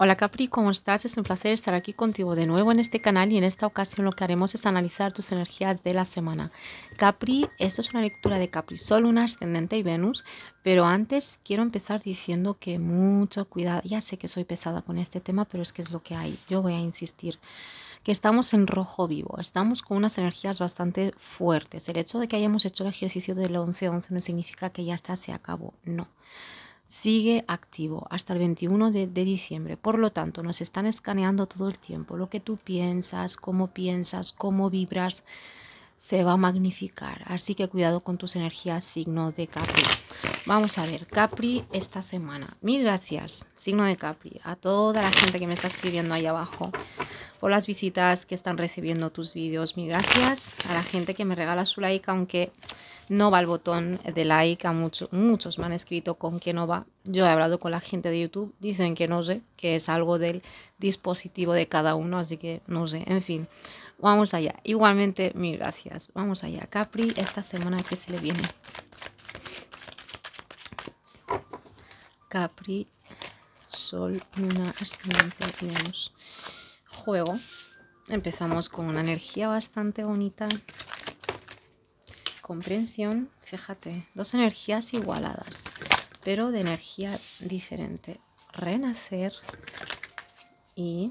Hola Capri, ¿cómo estás? Es un placer estar aquí contigo de nuevo en este canal y en esta ocasión lo que haremos es analizar tus energías de la semana. Capri, esto es una lectura de Capri, Sol, Luna, Ascendente y Venus, pero antes quiero empezar diciendo que mucho cuidado, ya sé que soy pesada con este tema, pero es que es lo que hay, yo voy a insistir que estamos en rojo vivo, estamos con unas energías bastante fuertes. El hecho de que hayamos hecho el ejercicio del 11-11 no significa que ya está, se acabó, no sigue activo hasta el 21 de, diciembre. Por lo tanto, nos están escaneando todo el tiempo. Lo que tú piensas, cómo piensas, cómo vibras, se va a magnificar. Así que cuidado con tus energías, signo de Capri. Vamos a ver, Capri esta semana. Mil gracias, signo de Capri, a toda la gente que me está escribiendo ahí abajo por las visitas que están recibiendo tus vídeos. mil gracias a la gente que me regala su like, aunque no va el botón de like. A muchos muchos me han escrito con que no va. Yo he hablado con la gente de YouTube, dicen que no sé, que es algo del dispositivo de cada uno, así que no sé. En fin, vamos allá. Igualmente, mil gracias. Vamos allá. Capri, esta semana que se le viene. Capri, Sol, Luna, Ascendente y juego. Empezamos con una energía bastante bonita. Comprensión, fíjate, dos energías igualadas, pero de energía diferente. Renacer y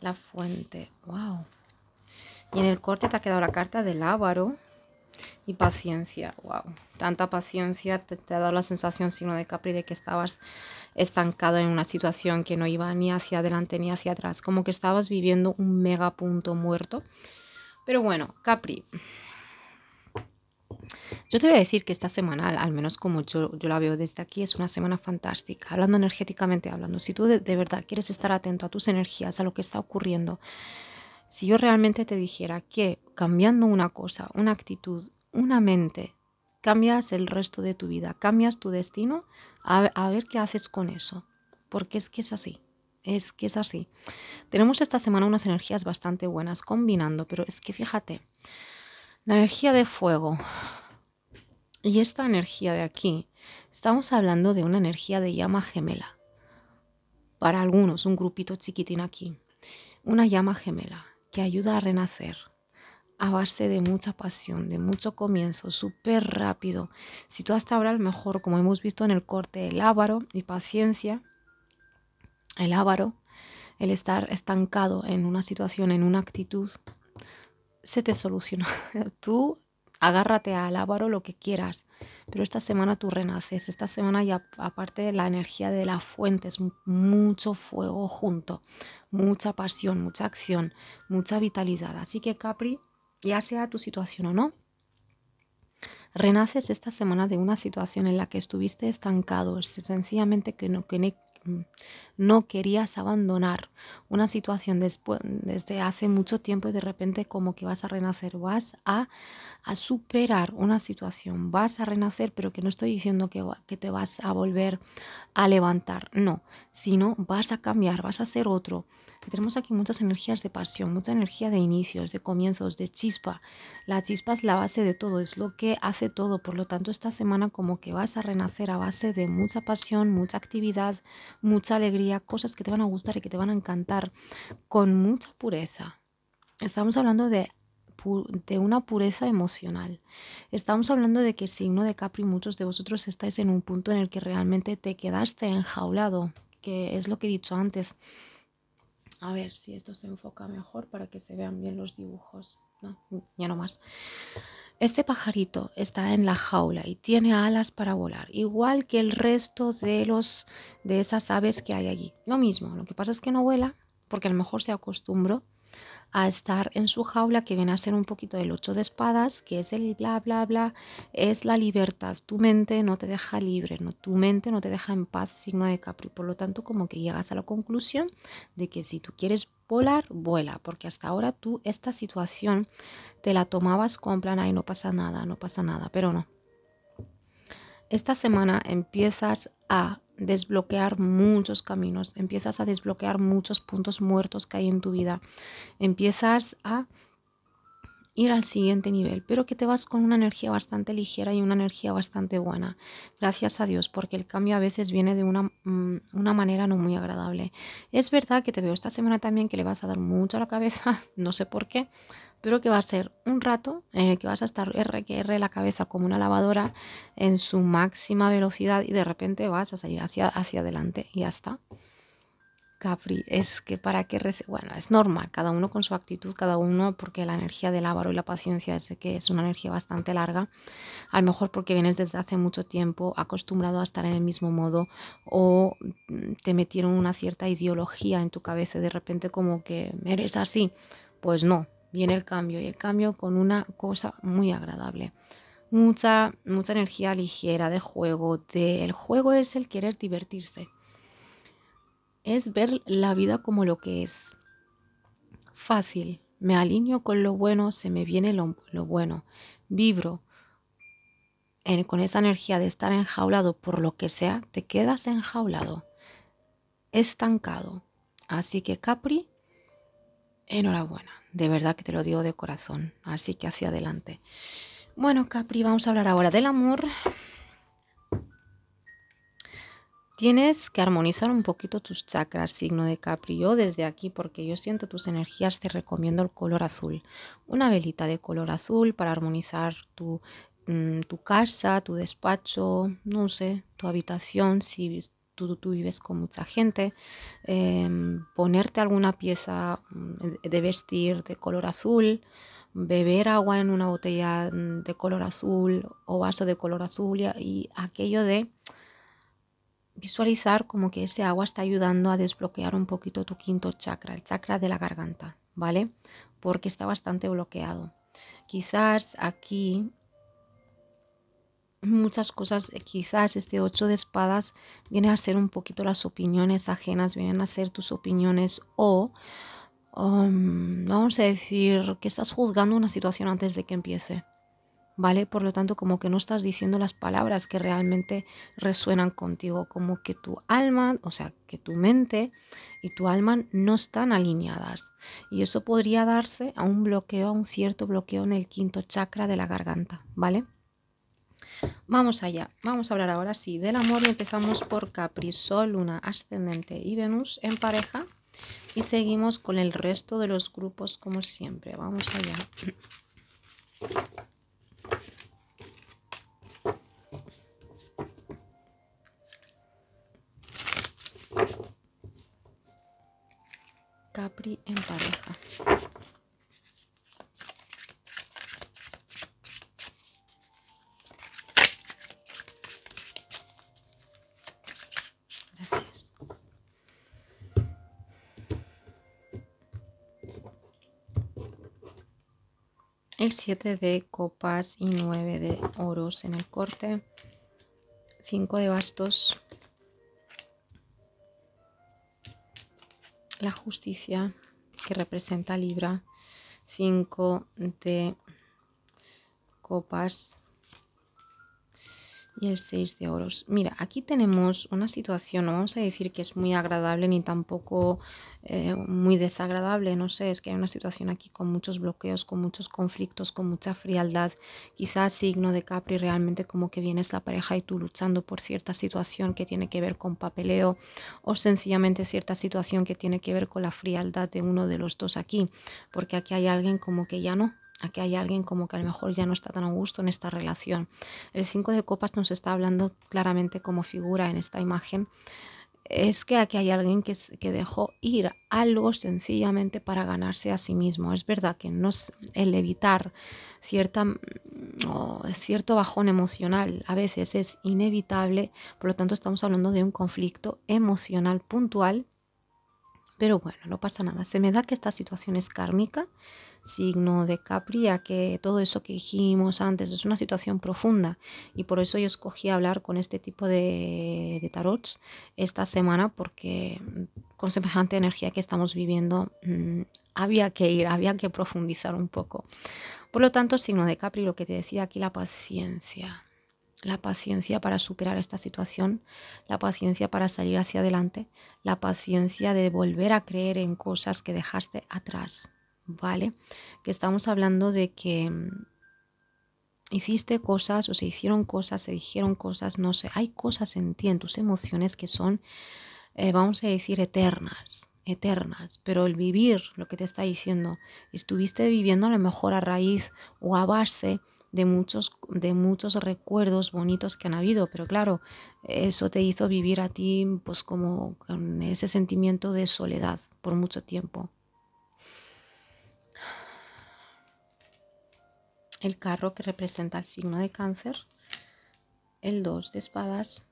la fuente. ¡Wow! Y en el corte te ha quedado la carta del ávaro y paciencia. Wow, tanta paciencia te, ha dado la sensación, sino de Capri, de que estabas estancado en una situación que no iba ni hacia adelante ni hacia atrás, como que estabas viviendo un mega punto muerto. Pero bueno, Capri, yo te voy a decir que esta semana, al menos como yo, yo la veo desde aquí, es una semana fantástica, hablando energéticamente, hablando. Si tú de verdad quieres estar atento a tus energías, a lo que está ocurriendo, si yo realmente te dijera que cambiando una cosa, una actitud, una mente, cambias el resto de tu vida, cambias tu destino, a, ver qué haces con eso, porque es que es así, es que es así. Tenemos esta semana unas energías bastante buenas combinando, pero es que fíjate, la energía de fuego y esta energía de aquí, estamos hablando de una energía de llama gemela. Para algunos, un grupito chiquitín aquí, una llama gemela que ayuda a renacer, a base de mucha pasión, de mucho comienzo, súper rápido. Si tú hasta ahora, a lo mejor, como hemos visto en el corte, el ávaro y paciencia, el ávaro, el estar estancado en una situación, en una actitud, se te soluciona. Tú agárrate al ávaro lo que quieras, pero esta semana tú renaces. Esta semana ya aparte de la energía de la fuente, es mucho fuego junto, mucha pasión, mucha acción, mucha vitalidad. Así que Capri, ya sea tu situación o no. Renaces esta semana de una situación en la que estuviste estancado, sencillamente que no, querías abandonar una situación desde hace mucho tiempo y de repente como que vas a renacer, vas a, superar una situación, vas a renacer, pero que no estoy diciendo que, que, te vas a volver a levantar, no, sino vas a cambiar, vas a ser otro, tenemos aquí muchas energías de pasión, mucha energía de inicios, de comienzos, de chispa. La chispa es la base de todo, es lo que hace todo. Por lo tanto, esta semana como que vas a renacer a base de mucha pasión, mucha actividad, mucha alegría, cosas que te van a gustar y que te van a encantar, con mucha pureza. Estamos hablando de de una pureza emocional. Estamos hablando de que el signo de Capri, muchos de vosotros estáis en un punto en el que realmente te quedaste enjaulado, que es lo que he dicho antes, a ver si esto se enfoca mejor para que se vean bien los dibujos. No, ya no más. Este pajarito está en la jaula y tiene alas para volar, igual que el resto de, los, de esas aves que hay allí. Lo mismo, lo que pasa es que no vuela porque a lo mejor se acostumbró a estar en su jaula que viene a ser un poquito del ocho de espadas, que es el bla, bla, bla, es la libertad. Tu mente no te deja libre, no, tu mente no te deja en paz, signo de Capri. Por lo tanto, como que llegas a la conclusión de que si tú quieres volar, vuela, porque hasta ahora tú esta situación te la tomabas con plan, ahí no pasa nada, no pasa nada, pero no. Esta semana empiezas a desbloquear muchos caminos, empiezas a desbloquear muchos puntos muertos que hay en tu vida, empiezas a ir al siguiente nivel, pero que te vas con una energía bastante ligera y una energía bastante buena. Gracias a Dios, porque el cambio a veces viene de una, mm, manera no muy agradable. Es verdad que te veo esta semana también que le vas a dar mucho a la cabeza, no sé por qué, pero que va a ser un rato en el que vas a estar R que R la cabeza como una lavadora en su máxima velocidad y de repente vas a salir hacia, hacia adelante y ya está. Capri, es que para qué... Bueno, es normal, cada uno con su actitud, cada uno, porque la energía del ávaro y la paciencia es que es una energía bastante larga, a lo mejor porque vienes desde hace mucho tiempo acostumbrado a estar en el mismo modo o mm, te metieron una cierta ideología en tu cabeza de repente como que eres así, pues no, viene el cambio y el cambio con una cosa muy agradable. Mucha, mucha energía ligera de juego. el juego es el querer divertirse. Es ver la vida como lo que es. Fácil. Me alineo con lo bueno, se me viene lo, lo bueno. Vibro. con esa energía de estar enjaulado por lo que sea, te quedas enjaulado, estancado. Así que Capri, Enhorabuena, de verdad que te lo digo de corazón. Así que hacia adelante. Bueno, Capri, vamos a hablar ahora del amor. Tienes que armonizar un poquito tus chakras, signo de Capri. Yo desde aquí, porque yo siento tus energías, te recomiendo el color azul. Una velita de color azul para armonizar tu, mm, tu casa, tu despacho, no sé, tu habitación, si tú, vives con mucha gente, em, ponerte alguna pieza mm, de vestir de color azul, beber agua en una botella mm, de color azul o vaso de color azul y aquello de visualizar como que ese agua está ayudando a desbloquear un poquito tu quinto chakra, el chakra de la garganta, ¿vale? Porque está bastante bloqueado. Quizás aquí muchas cosas, eh, quizás este ocho de espadas viene a ser un poquito las opiniones ajenas, vienen a ser tus opiniones o um, vamos a decir que estás juzgando una situación antes de que empiece. ¿Vale? Por lo tanto, como que no estás diciendo las palabras que realmente resuenan contigo, como que tu alma, o sea, que tu mente y tu alma no están alineadas. Y eso podría darse a un bloqueo, a un cierto bloqueo en el quinto chakra de la garganta, ¿vale? Vamos allá, vamos a hablar ahora sí del amor y empezamos por Capri, Sol, Luna, Ascendente y Venus en pareja y seguimos con el resto de los grupos como siempre. Vamos allá. Capri en pareja. el 7 de copas y 9 de oros en el corte, 5 de bastos, la justicia que representa Libra, 5 de copas, y el 6 de oros. Mira, aquí tenemos una situación, no vamos a decir que es muy agradable ni tampoco eh, muy desagradable, no sé, es que hay una situación aquí con muchos bloqueos, con muchos conflictos, con mucha frialdad, quizás signo de Capri realmente como que vienes la pareja y tú luchando por cierta situación que tiene que ver con papeleo o sencillamente cierta situación que tiene que ver con la frialdad de uno de los dos aquí, porque aquí hay alguien como que ya no, Aquí hay alguien como que a lo mejor ya no está tan a gusto en esta relación. El 5 de copas nos está hablando claramente como figura en esta imagen. Es que aquí hay alguien que, dejó ir algo sencillamente para ganarse a sí mismo. Es verdad que no es el evitar cierta, mm, cierto bajón emocional a veces es inevitable, por lo tanto estamos hablando de un conflicto emocional puntual pero bueno, no pasa nada. Se me da que esta situación es kármica, signo de Capri, a que todo eso que dijimos antes es una situación profunda y por eso yo escogí hablar con este tipo de, de tarots esta semana porque mm, con semejante energía que estamos viviendo mm, había que ir, había que profundizar un poco. Por lo tanto, signo de Capri, lo que te decía aquí, la paciencia la paciencia para superar esta situación, la paciencia para salir hacia adelante, la paciencia de volver a creer en cosas que dejaste atrás, ¿vale? Que estamos hablando de que mm, hiciste cosas o se hicieron cosas, se dijeron cosas, no sé, hay cosas en ti, en tus emociones que son, eh, vamos a decir, eternas, eternas, pero el vivir, lo que te está diciendo, estuviste viviendo a lo mejor a raíz o a base de muchos, de muchos recuerdos bonitos que han habido, pero claro, eso te hizo vivir a ti pues como con ese sentimiento de soledad por mucho tiempo. El carro que representa el signo de cáncer, el 2 de espadas,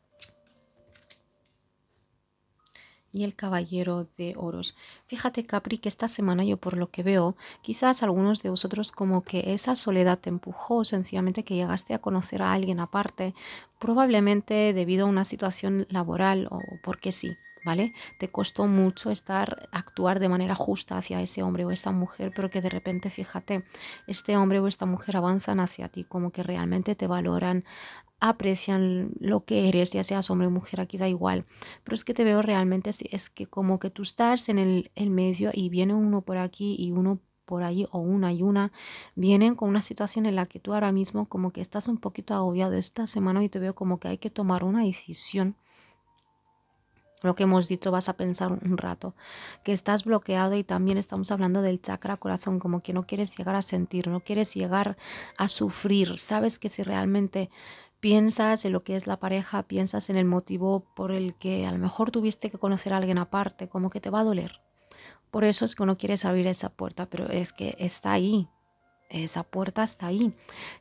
y el Caballero de Oros. Fíjate, Capri, que esta semana yo por lo que veo, quizás algunos de vosotros como que esa soledad te empujó, sencillamente que llegaste a conocer a alguien aparte, probablemente debido a una situación laboral o porque sí. ¿Vale? Te costó mucho estar, actuar de manera justa hacia ese hombre o esa mujer, pero que de repente, fíjate, este hombre o esta mujer avanzan hacia ti, como que realmente te valoran, aprecian lo que eres, ya seas hombre o mujer, aquí da igual. Pero es que te veo realmente, así, es que como que tú estás en el, el, medio y viene uno por aquí y uno por allí o una y una, vienen con una situación en la que tú ahora mismo como que estás un poquito agobiado esta semana y te veo como que hay que tomar una decisión. Lo que hemos dicho, vas a pensar un rato, que estás bloqueado y también estamos hablando del chakra corazón, como que no quieres llegar a sentir, no quieres llegar a sufrir, sabes que si realmente piensas en lo que es la pareja, piensas en el motivo por el que a lo mejor tuviste que conocer a alguien aparte, como que te va a doler. Por eso es que no quieres abrir esa puerta, pero es que está ahí, esa puerta está ahí.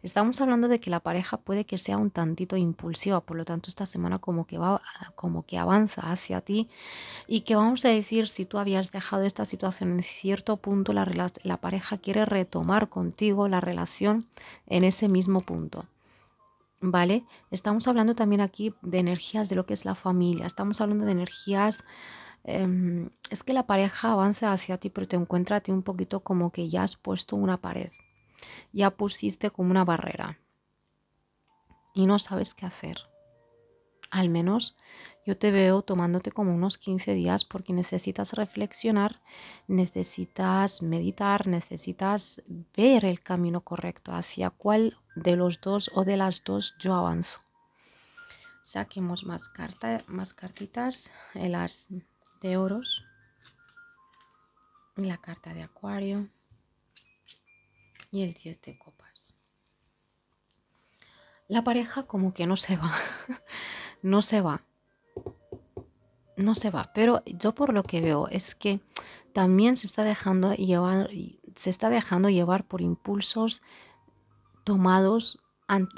Estamos hablando de que la pareja puede que sea un tantito impulsiva, por lo tanto esta semana como que va como que avanza hacia ti y que vamos a decir si tú habías dejado esta situación en cierto punto la pareja quiere retomar contigo la relación en ese mismo punto. ¿vale? Estamos hablando también aquí de energías de lo que es la familia, estamos hablando de energías... Em, es que la pareja avanza hacia ti, pero te encuentra ti un poquito como que ya has puesto una pared, ya pusiste como una barrera y no sabes qué hacer. Al menos yo te veo tomándote como unos 15 días porque necesitas reflexionar, necesitas meditar, necesitas ver el camino correcto hacia cuál de los dos o de las dos yo avanzo. Saquemos más, cartas más cartitas, el eh, as de oros, la carta de acuario y el 10 de copas. La pareja como que no se va, no se va, no se va, pero yo por lo que veo es que también se está dejando llevar, se está dejando llevar por impulsos tomados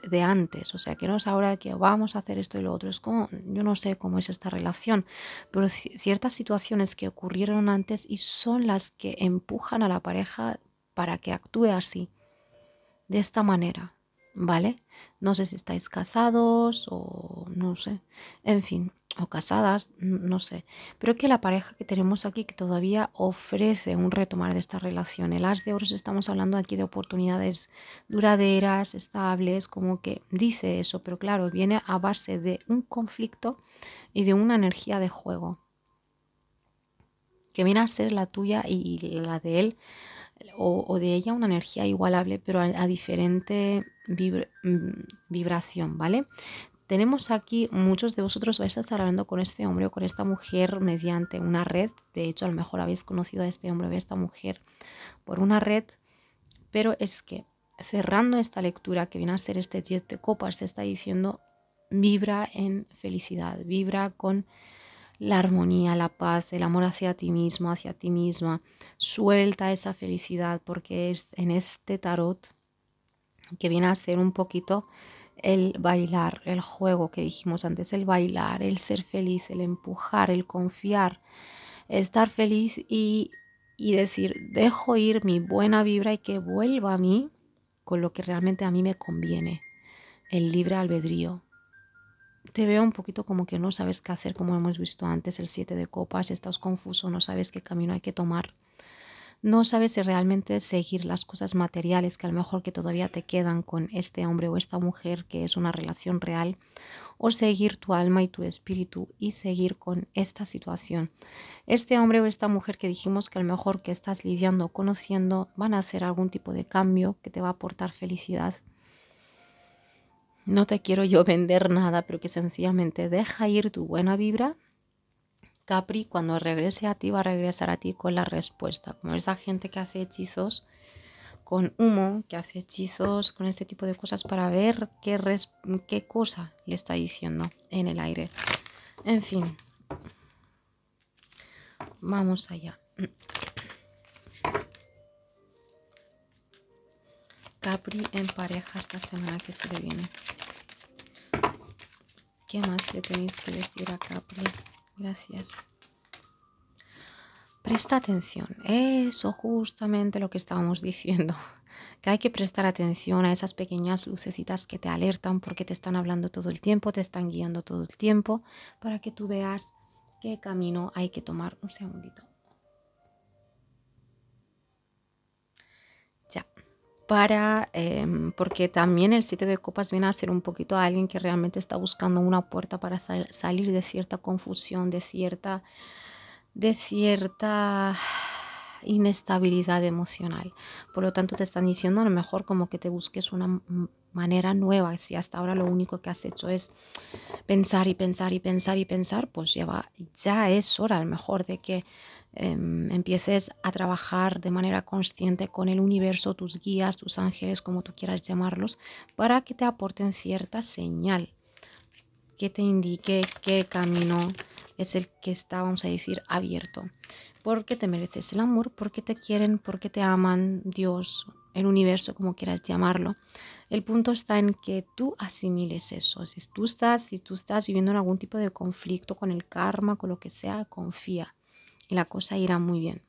de antes, o sea, que no es ahora que vamos a hacer esto y lo otro, es como, yo no sé cómo es esta relación, pero ciertas situaciones que ocurrieron antes y son las que empujan a la pareja para que actúe así, de esta manera, ¿vale? No sé si estáis casados o no sé, en fin, o casadas, no sé. Pero que la pareja que tenemos aquí que todavía ofrece un retomar de esta relación. El as de oros estamos hablando aquí de oportunidades duraderas, estables, como que dice eso, pero claro, viene a base de un conflicto y de una energía de juego que viene a ser la tuya y la de él o, de ella una energía igualable, pero a diferente Mm, vibración, ¿vale? Tenemos aquí, muchos de vosotros vais a estar hablando con este hombre o con esta mujer mediante una red. De hecho, a lo mejor habéis conocido a este hombre o a esta mujer por una red. Pero es que cerrando esta lectura que viene a ser este 10 de copas, se está diciendo vibra en felicidad, vibra con la armonía, la paz, el amor hacia ti mismo, hacia ti misma. Suelta esa felicidad porque es, en este tarot que viene a ser un poquito el bailar, el juego que dijimos antes, el bailar, el ser feliz, el empujar, el confiar, estar feliz y, decir, dejo ir mi buena vibra y que vuelva a mí con lo que realmente a mí me conviene, el libre albedrío. Te veo un poquito como que no sabes qué hacer, como hemos visto antes, el siete de copas, estás confuso, no sabes qué camino hay que tomar no sabes si realmente seguir las cosas materiales que a lo mejor que todavía te quedan con este hombre o esta mujer que es una relación real o seguir tu alma y tu espíritu y seguir con esta situación. Este hombre o esta mujer que dijimos que a lo mejor que estás lidiando o conociendo van a hacer algún tipo de cambio que te va a aportar felicidad. No te quiero yo vender nada, pero que sencillamente deja ir tu buena vibra Capri cuando regrese a ti va a regresar a ti con la respuesta, como esa gente que hace hechizos con humo, que hace hechizos con este tipo de cosas para ver qué, cosa le está diciendo en el aire. En fin, vamos allá. Capri en pareja esta semana que se le viene. ¿Qué más le tenéis que decir a Capri? Gracias. Presta atención. Eso justamente lo que estábamos diciendo. Que hay que prestar atención a esas pequeñas lucecitas que te alertan porque te están hablando todo el tiempo, te están guiando todo el tiempo, para que tú veas qué camino hay que tomar. Un segundito. para, em, porque también el siete de copas viene a ser un poquito a alguien que realmente está buscando una puerta para salir de cierta confusión, de cierta, de cierta inestabilidad emocional. Por lo tanto, te están diciendo a lo mejor como que te busques una manera nueva. Si hasta ahora lo único que has hecho es pensar y pensar y pensar y pensar, pues lleva, ya es hora a lo mejor de que Em, empieces a trabajar de manera consciente con el universo, tus guías, tus ángeles, como tú quieras llamarlos, para que te aporten cierta señal que te indique qué camino es el que está, vamos a decir, abierto. Porque te mereces el amor, porque te quieren, porque te aman Dios, el universo, como quieras llamarlo. El punto está en que tú asimiles eso. Si tú estás, si tú estás viviendo en algún tipo de conflicto con el karma, con lo que sea, confía y la cosa irá muy bien.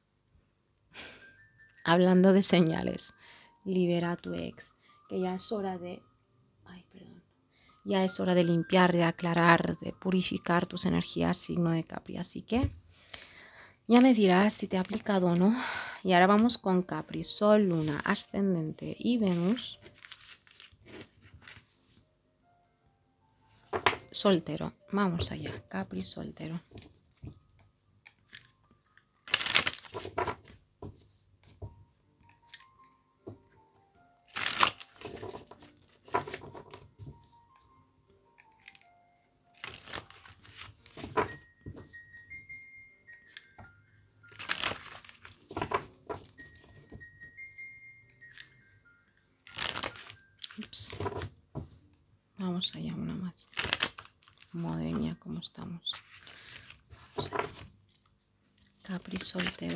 Hablando de señales, libera a tu ex, que ya es hora de... Ay, perdón. Ya es hora de limpiar, de aclarar, de purificar tus energías, signo de Capri. Así que ya me dirás si te ha aplicado o no. Y ahora vamos con Capri, Sol, Luna, Ascendente y Venus. Soltero. Vamos allá, Capri soltero.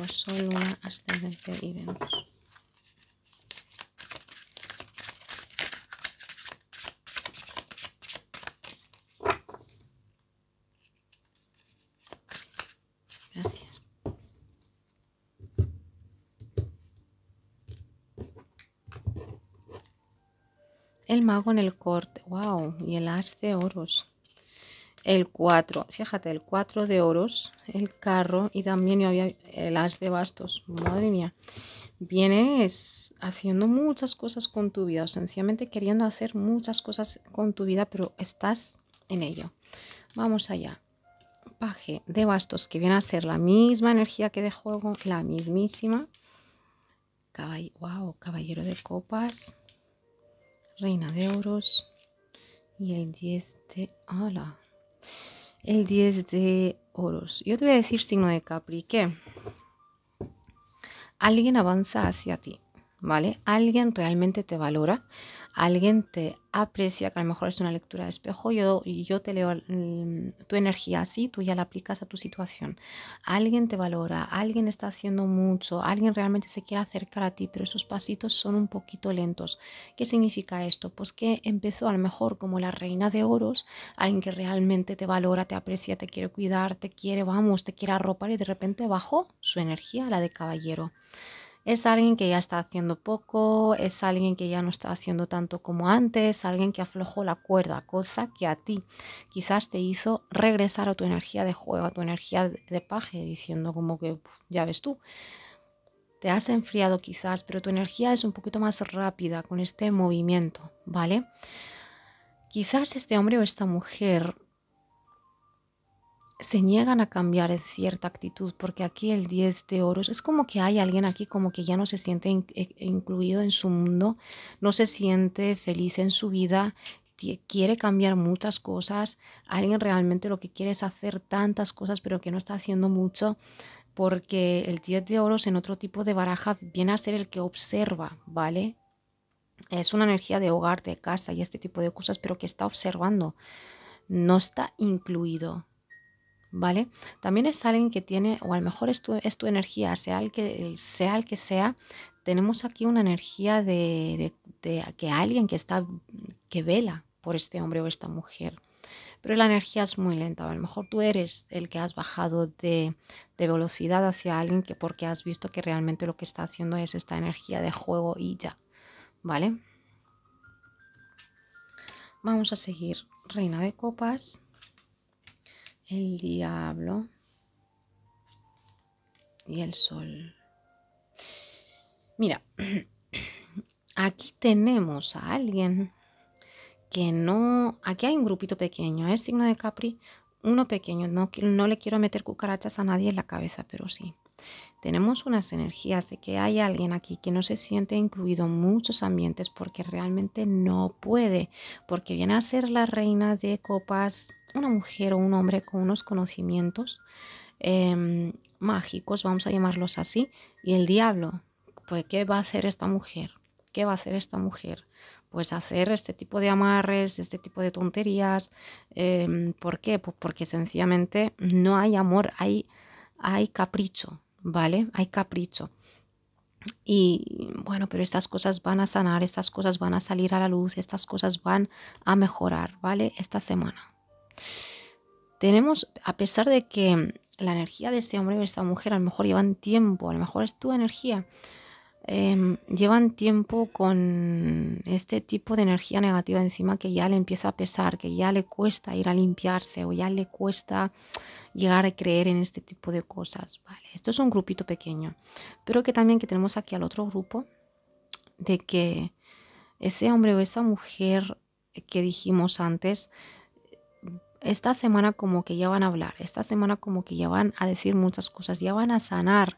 solo una ascendente y vemos Gracias. El mago en el corte, wow, y el as de oros el 4, fíjate, el 4 de oros, el carro y también había el as de bastos. Madre mía, vienes haciendo muchas cosas con tu vida, o sencillamente queriendo hacer muchas cosas con tu vida, pero estás en ello. Vamos allá. Paje de bastos, que viene a ser la misma energía que de juego, la mismísima. wow, caballero de copas, reina de oros y el 10 de... ¡Hala! El 10 de oros. Yo te voy a decir signo de Capri que alguien avanza hacia ti, ¿vale? Alguien realmente te valora, alguien te aprecia, que a lo mejor es una lectura de espejo, yo, yo te leo mm, tu energía así, tú ya la aplicas a tu situación. Alguien te valora, alguien está haciendo mucho, alguien realmente se quiere acercar a ti, pero esos pasitos son un poquito lentos. ¿Qué significa esto? Pues que empezó a lo mejor como la reina de oros, alguien que realmente te valora, te aprecia, te quiere cuidar, te quiere, vamos, te quiere arropar y de repente bajó su energía a la de caballero. Es alguien que ya está haciendo poco, es alguien que ya no está haciendo tanto como antes, alguien que aflojó la cuerda, cosa que a ti quizás te hizo regresar a tu energía de juego, a tu energía de paje, diciendo como que ya ves tú. Te has enfriado quizás, pero tu energía es un poquito más rápida con este movimiento, ¿vale? Quizás este hombre o esta mujer se niegan a cambiar en cierta actitud, porque aquí el 10 de oros es como que hay alguien aquí como que ya no se siente eh, incluido en su mundo, no se siente feliz en su vida, quiere cambiar muchas cosas, alguien realmente lo que quiere es hacer tantas cosas, pero que no está haciendo mucho, porque el 10 de oros en otro tipo de baraja viene a ser el que observa, ¿vale? Es una energía de hogar, de casa y este tipo de cosas, pero que está observando, no está incluido, ¿vale? También es alguien que tiene, o a lo mejor es tu, energía, sea el, que, sea tenemos aquí una energía de, que alguien que está, que vela por este hombre o esta mujer pero la energía es muy lenta. A lo mejor tú eres el que has bajado de, de, velocidad hacia alguien que porque has visto que realmente lo que está haciendo es esta energía de juego y ya, ¿vale? Vamos a seguir. Reina de copas el diablo y el sol. Mira, aquí tenemos a alguien que no... Aquí hay un grupito pequeño, el signo de Capri, uno pequeño. No, no le quiero meter cucarachas a nadie en la cabeza, pero sí. Tenemos unas energías de que hay alguien aquí que no se siente incluido en muchos ambientes porque realmente no puede, porque viene a ser la reina de copas una mujer o un hombre con unos conocimientos em, mágicos, vamos a llamarlos así, y el diablo, pues ¿qué va a hacer esta mujer? ¿Qué va a hacer esta mujer? Pues hacer este tipo de amarres, este tipo de tonterías. Em, ¿Por qué? Pues porque sencillamente no hay amor, hay, hay capricho, ¿vale? Hay capricho. Y bueno, pero estas cosas van a sanar, estas cosas van a salir a la luz, estas cosas van a mejorar, ¿vale? Esta semana. Tenemos, a pesar de que la energía de ese hombre o esta mujer a lo mejor llevan tiempo, a lo mejor es tu energía, em, llevan tiempo con este tipo de energía negativa encima que ya le empieza a pesar, que ya le cuesta ir a limpiarse o ya le cuesta llegar a creer en este tipo de cosas. Vale, esto es un grupito pequeño, pero que también que tenemos aquí al otro grupo de que ese hombre o esa mujer que dijimos antes esta semana como que ya van a hablar, esta semana como que ya van a decir muchas cosas, ya van a sanar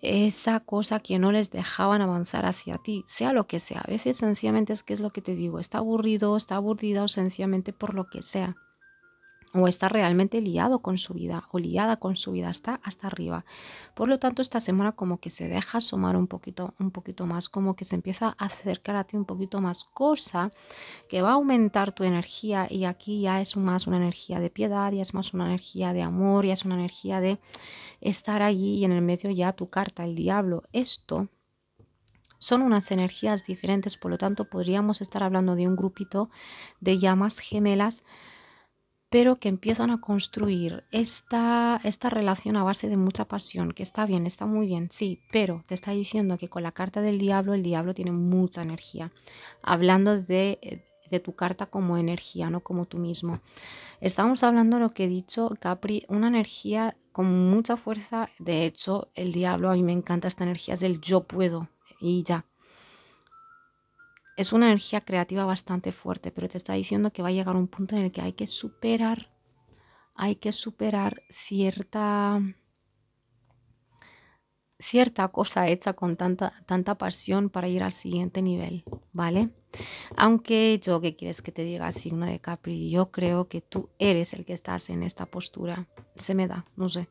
esa cosa que no les dejaban avanzar hacia ti, sea lo que sea. A veces sencillamente es que es lo que te digo, está aburrido, está aburrida o sencillamente por lo que sea o está realmente liado con su vida o liada con su vida, está hasta arriba. Por lo tanto, esta semana como que se deja asomar un poquito, un poquito más, como que se empieza a acercar a ti un poquito más, cosa que va a aumentar tu energía y aquí ya es más una energía de piedad, ya es más una energía de amor, ya es una energía de estar allí y en el medio ya tu carta, el diablo. Esto son unas energías diferentes, por lo tanto podríamos estar hablando de un grupito de llamas gemelas pero que empiezan a construir esta, esta relación a base de mucha pasión, que está bien, está muy bien, sí, pero te está diciendo que con la carta del diablo el diablo tiene mucha energía, hablando eh, de, tu carta como energía, no como tú mismo. Estamos hablando de lo que he dicho, Capri, una energía con mucha fuerza, de hecho el diablo, a mí me encanta esta energía, es el yo puedo y ya es una energía creativa bastante fuerte, pero te está diciendo que va a llegar un punto en el que hay que superar, hay que superar cierta cierta cosa hecha con tanta, tanta pasión para ir al siguiente nivel, ¿vale? Aunque yo, ¿qué quieres que te diga? Signo de Capri, yo creo que tú eres el que estás en esta postura. Se me da, no sé.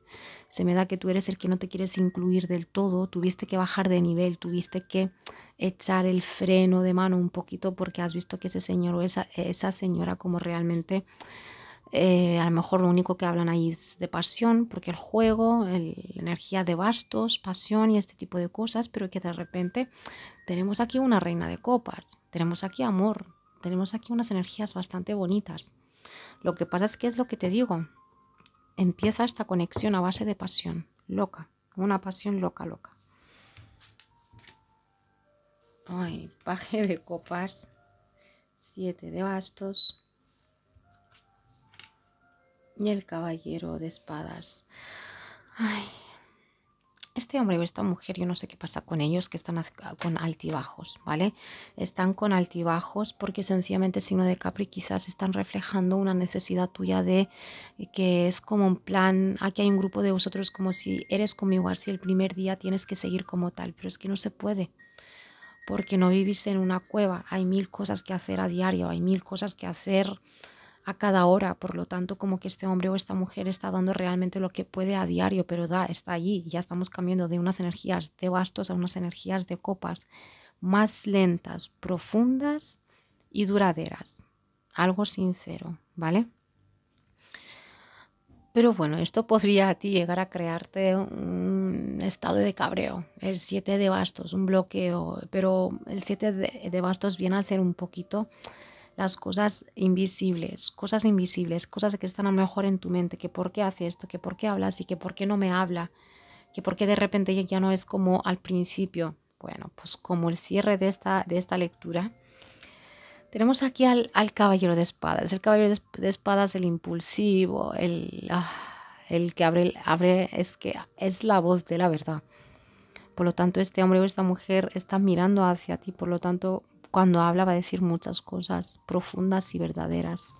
Se me da que tú eres el que no te quieres incluir del todo. Tuviste que bajar de nivel, tuviste que echar el freno de mano un poquito porque has visto que ese señor o esa, esa señora como realmente eh, a lo mejor lo único que hablan ahí es de pasión, porque el juego, la energía de bastos, pasión y este tipo de cosas, pero que de repente tenemos aquí una reina de copas, tenemos aquí amor, tenemos aquí unas energías bastante bonitas. Lo que pasa es que es lo que te digo, empieza esta conexión a base de pasión, loca, una pasión loca, loca. Ay, paje de copas, siete de bastos y el caballero de espadas. Ay, este hombre o esta mujer, yo no sé qué pasa con ellos, que están con altibajos, ¿vale? Están con altibajos porque sencillamente signo de Capri quizás están reflejando una necesidad tuya de que es como un plan, aquí hay un grupo de vosotros como si eres conmigo, así el primer día tienes que seguir como tal, pero es que no se puede porque no vivís en una cueva, hay mil cosas que hacer a diario, hay mil cosas que hacer a cada hora, por lo tanto, como que este hombre o esta mujer está dando realmente lo que puede a diario, pero da, está allí, ya estamos cambiando de unas energías de bastos a unas energías de copas más lentas, profundas y duraderas, algo sincero, ¿vale? Pero bueno, esto podría a ti llegar a crearte un estado de cabreo, el 7 de bastos, un bloqueo, pero el 7 de, de bastos viene a ser un poquito las cosas invisibles, cosas invisibles, cosas que están a lo mejor en tu mente, que por qué hace esto, que por qué habla así, que por qué no me habla, que por qué de repente ya no es como al principio. Bueno, pues como el cierre de esta, de esta lectura, tenemos aquí al, caballero de espadas. El caballero de, espadas, el impulsivo, el, ah, el que abre, abre, es que es la voz de la verdad. Por lo tanto, este hombre o esta mujer está mirando hacia ti, por lo tanto, cuando habla va a decir muchas cosas profundas y verdaderas.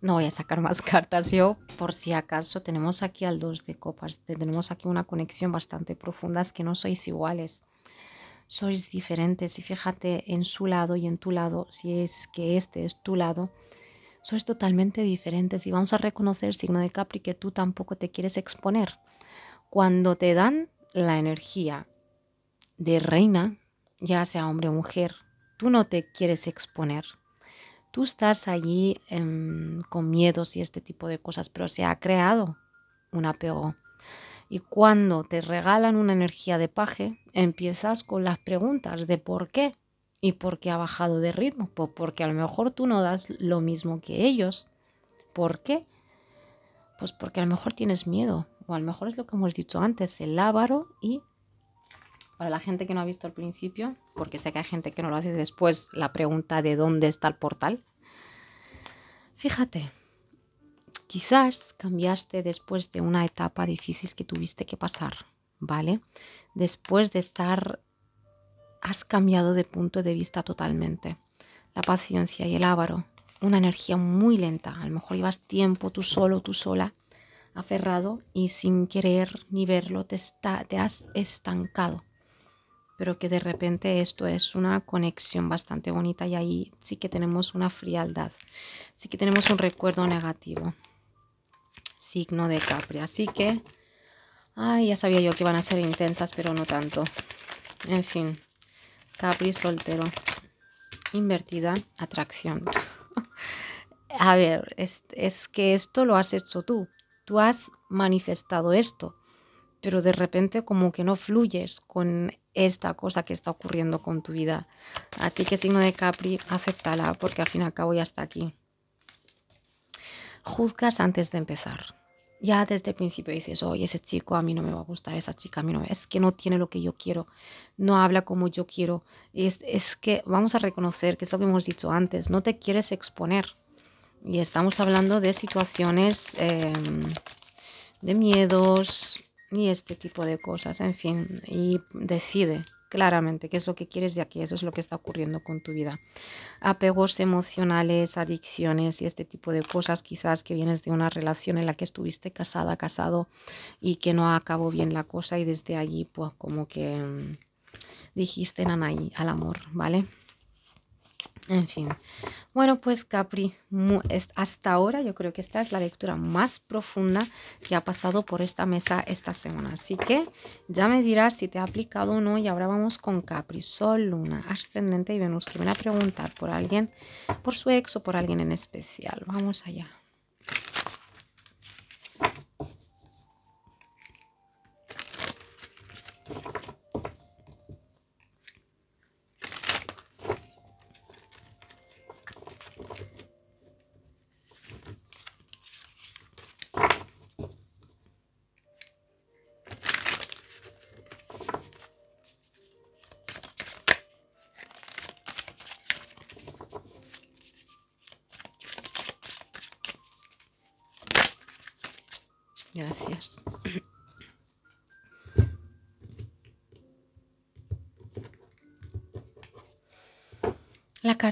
No voy a sacar más cartas yo, por si acaso tenemos aquí al 2 de copas, tenemos aquí una conexión bastante profunda, es que no sois iguales, sois diferentes y fíjate en su lado y en tu lado, si es que este es tu lado, sois totalmente diferentes y vamos a reconocer, el signo de Capri, que tú tampoco te quieres exponer. Cuando te dan la energía de reina, ya sea hombre o mujer, tú no te quieres exponer. Tú estás allí em, con miedos y este tipo de cosas, pero se ha creado un apego. Y cuando te regalan una energía de paje, empiezas con las preguntas de por qué y por qué ha bajado de ritmo, pues porque a lo mejor tú no das lo mismo que ellos. ¿Por qué? Pues porque a lo mejor tienes miedo, o a lo mejor es lo que hemos dicho antes, el ávaro y para la gente que no ha visto al principio, porque sé que hay gente que no lo hace después, la pregunta de dónde está el portal. Fíjate, quizás cambiaste después de una etapa difícil que tuviste que pasar, ¿vale? Después de estar, has cambiado de punto de vista totalmente. La paciencia y el avaro, una energía muy lenta. A lo mejor llevas tiempo tú solo, tú sola, aferrado y sin querer ni verlo te, te has estancado pero que de repente esto es una conexión bastante bonita y ahí sí que tenemos una frialdad, sí que tenemos un recuerdo negativo, signo de Capri, así que, ay, ya sabía yo que van a ser intensas, pero no tanto, en fin, Capri soltero, invertida, atracción. a ver, es, es que esto lo has hecho tú, tú has manifestado esto, pero de repente como que no fluyes con esta cosa que está ocurriendo con tu vida. Así que signo de Capri, acéptala porque al fin y al cabo ya está aquí. Juzgas antes de empezar. Ya desde el principio dices, oye, ese chico a mí no me va a gustar, esa chica a mí no, es que no tiene lo que yo quiero, no habla como yo quiero. Es, es que vamos a reconocer, que es lo que hemos dicho antes, no te quieres exponer. Y estamos hablando de situaciones em, de miedos, y este tipo de cosas, en fin, y decide claramente qué es lo que quieres ya aquí, eso es lo que está ocurriendo con tu vida. Apegos emocionales, adicciones y este tipo de cosas, quizás que vienes de una relación en la que estuviste casada, casado y que no acabó bien la cosa y desde allí pues como que mm, dijiste, Nanaí, al amor, ¿vale? En fin. Bueno, pues Capri, hasta ahora yo creo que esta es la lectura más profunda que ha pasado por esta mesa esta semana. Así que ya me dirás si te ha aplicado o no. Y ahora vamos con Capri, Sol, Luna, Ascendente y Venus, que van a preguntar por alguien, por su ex o por alguien en especial. Vamos allá.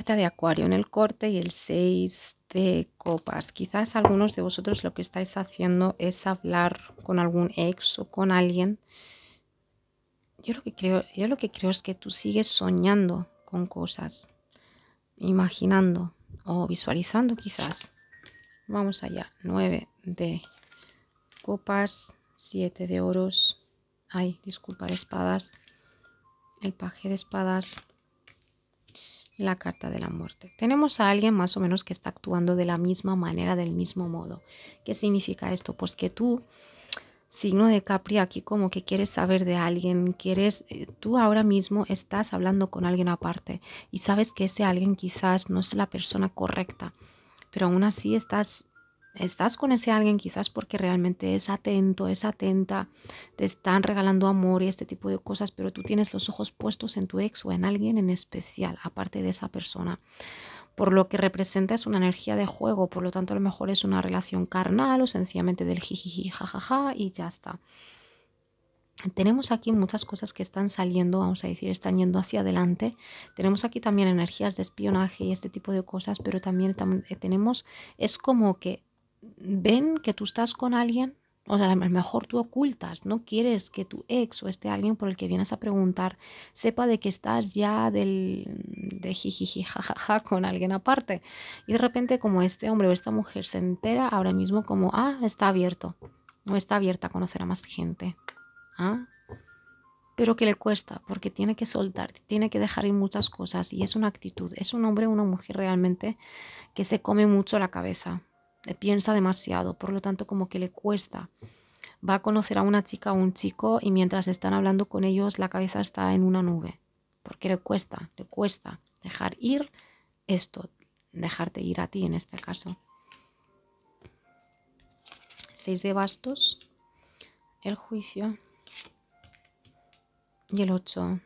de acuario en el corte y el 6 de copas. Quizás algunos de vosotros lo que estáis haciendo es hablar con algún ex o con alguien. Yo lo que creo, yo lo que creo es que tú sigues soñando con cosas, imaginando o visualizando quizás. Vamos allá. 9 de copas, 7 de oros. Ay, disculpa, de espadas. El paje de espadas, la carta de la muerte. Tenemos a alguien más o menos que está actuando de la misma manera, del mismo modo. ¿Qué significa esto? Pues que tú, signo de Capri, aquí como que quieres saber de alguien, quieres, eh, tú ahora mismo estás hablando con alguien aparte y sabes que ese alguien quizás no es la persona correcta, pero aún así estás estás con ese alguien quizás porque realmente es atento, es atenta, te están regalando amor y este tipo de cosas, pero tú tienes los ojos puestos en tu ex o en alguien en especial, aparte de esa persona. Por lo que representa es una energía de juego, por lo tanto a lo mejor es una relación carnal o sencillamente del jijiji, jajaja y ya está. Tenemos aquí muchas cosas que están saliendo, vamos a decir, están yendo hacia adelante. Tenemos aquí también energías de espionaje y este tipo de cosas, pero también eh, tenemos, es como que ven que tú estás con alguien, o sea, a lo mejor tú ocultas, no quieres que tu ex o este alguien por el que vienes a preguntar sepa de que estás ya del de jijiji jajaja con alguien aparte. Y de repente como este hombre o esta mujer se entera ahora mismo como, ah, está abierto, no está abierta a conocer a más gente. ¿Ah? Pero que le cuesta, porque tiene que soltar, tiene que dejar ir muchas cosas y es una actitud, es un hombre o una mujer realmente que se come mucho la cabeza, eh, piensa demasiado, por lo tanto como que le cuesta. Va a conocer a una chica o un chico y mientras están hablando con ellos la cabeza está en una nube, porque le cuesta, le cuesta dejar ir esto, dejarte ir a ti en este caso. Seis de bastos, el juicio y el ocho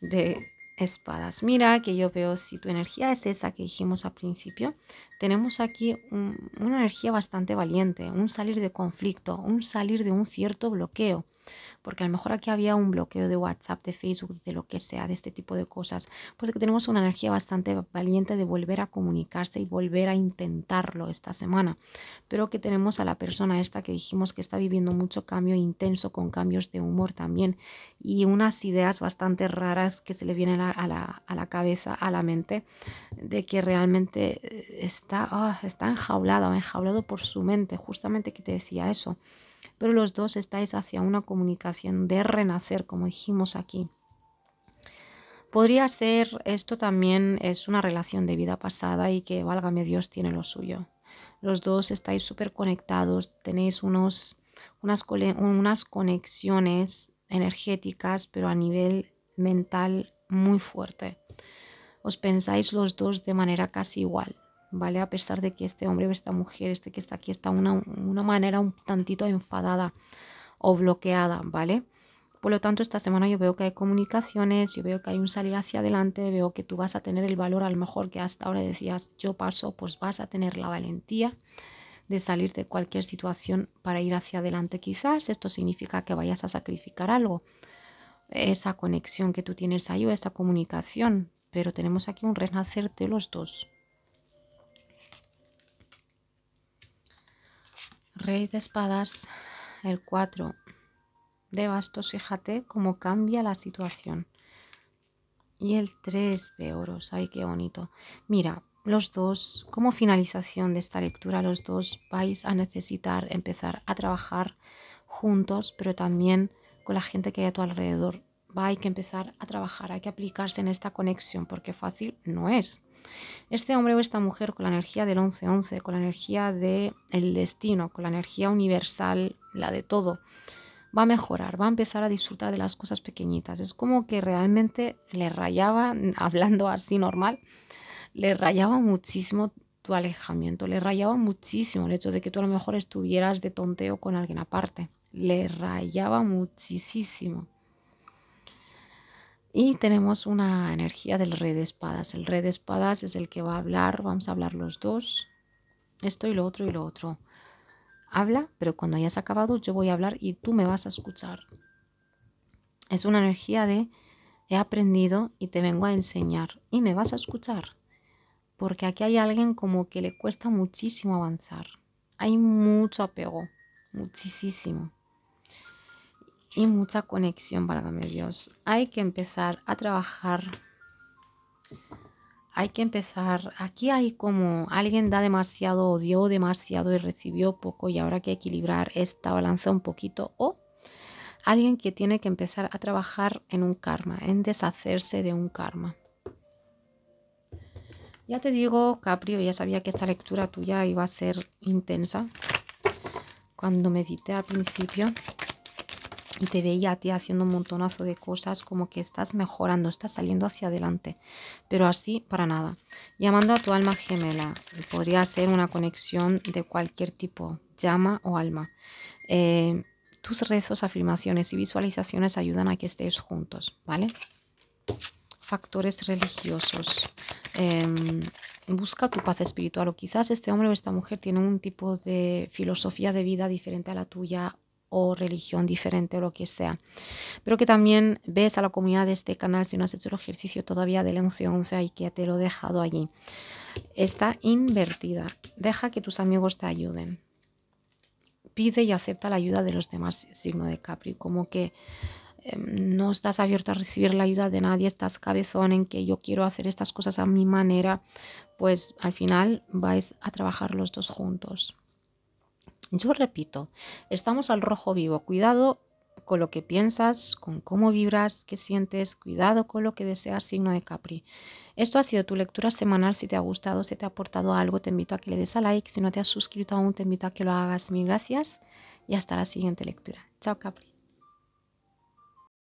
de espadas. Mira que yo veo si tu energía es esa que dijimos al principio. Tenemos aquí una energía bastante valiente, un salir de conflicto, un salir de un cierto bloqueo porque a lo mejor aquí había un bloqueo de WhatsApp, de Facebook, de lo que sea, de este tipo de cosas, pues que tenemos una energía bastante valiente de volver a comunicarse y volver a intentarlo esta semana, pero que tenemos a la persona esta que dijimos que está viviendo mucho cambio intenso con cambios de humor también y unas ideas bastante raras que se le vienen a, la, cabeza, a la mente, de que realmente eh, está, ah, está enjaulado, enjaulado por su mente, justamente que te decía eso pero los dos estáis hacia una comunicación de renacer, como dijimos aquí. Podría ser esto también es una relación de vida pasada y que, válgame Dios, tiene lo suyo. Los dos estáis súper conectados, tenéis unos, unas, unas conexiones energéticas, pero a nivel mental muy fuerte. Os pensáis los dos de manera casi igual ¿vale? A pesar de que este hombre o esta mujer, este que está aquí, está una, una manera un tantito enfadada o bloqueada, ¿vale? Por lo tanto, esta semana yo veo que hay comunicaciones, yo veo que hay un salir hacia adelante, veo que tú vas a tener el valor, a lo mejor que hasta ahora decías yo paso, pues vas a tener la valentía de salir de cualquier situación para ir hacia adelante. Quizás esto significa que vayas a sacrificar algo, esa conexión que tú tienes ahí o esa comunicación, pero tenemos aquí un renacer de los dos, Rey de espadas, el 4 de bastos, fíjate cómo cambia la situación. Y el 3 de oros, ay, qué bonito. Mira, los dos, como finalización de esta lectura, los dos vais a necesitar empezar a trabajar juntos, pero también con la gente que hay a tu alrededor Va, hay que empezar a trabajar, hay que aplicarse en esta conexión, porque fácil no es. Este hombre o esta mujer con la energía del 11-11, con la energía del el destino, con la energía universal, la de todo, va a mejorar, va a empezar a disfrutar de las cosas pequeñitas. Es como que realmente le rayaba, hablando así normal, le rayaba muchísimo tu alejamiento, le rayaba muchísimo el hecho de que tú a lo mejor estuvieras de tonteo con alguien aparte, le rayaba muchísimo. Y tenemos una energía del rey de espadas. El rey de espadas es el que va a hablar, vamos a hablar los dos, esto y lo otro y lo otro. Habla, pero cuando hayas acabado yo voy a hablar y tú me vas a escuchar. Es una energía de he aprendido y te vengo a enseñar y me vas a escuchar. Porque aquí hay alguien como que le cuesta muchísimo avanzar. Hay mucho apego, muchísimo y mucha conexión, para Dios. Hay que empezar a trabajar. Hay que empezar. Aquí hay como alguien da demasiado dio demasiado y recibió poco y ahora hay que equilibrar esta balanza un poquito. O alguien que tiene que empezar a trabajar en un karma, en deshacerse de un karma. Ya te digo, Caprio, ya sabía que esta lectura tuya iba a ser intensa cuando medité al principio te veía a ti haciendo un montonazo de cosas como que estás mejorando, estás saliendo hacia adelante, pero así para nada. Llamando a tu alma gemela, podría ser una conexión de cualquier tipo, llama o alma. Eh, tus rezos, afirmaciones y visualizaciones ayudan a que estéis juntos, ¿vale? Factores religiosos. Em, busca tu paz espiritual o quizás este hombre o esta mujer tiene un tipo de filosofía de vida diferente a la tuya o religión diferente o lo que sea. Pero que también ves a la comunidad de este canal si no has hecho el ejercicio todavía del la sea y que te lo he dejado allí. Está invertida. Deja que tus amigos te ayuden. Pide y acepta la ayuda de los demás, signo de Capri. Como que em, no estás abierto a recibir la ayuda de nadie, estás cabezón en que yo quiero hacer estas cosas a mi manera, pues al final vais a trabajar los dos juntos. Yo repito, estamos al rojo vivo. Cuidado con lo que piensas, con cómo vibras, qué sientes, cuidado con lo que deseas, signo de Capri. Esto ha sido tu lectura semanal, si te ha gustado, si te ha aportado algo, te invito a que le des a like, si no te has suscrito aún, te invito a que lo hagas, mil gracias y hasta la siguiente lectura. Chao Capri.